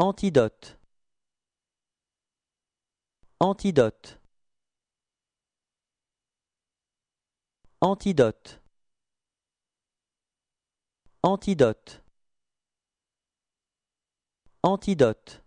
Antidote Antidote Antidote Antidote Antidote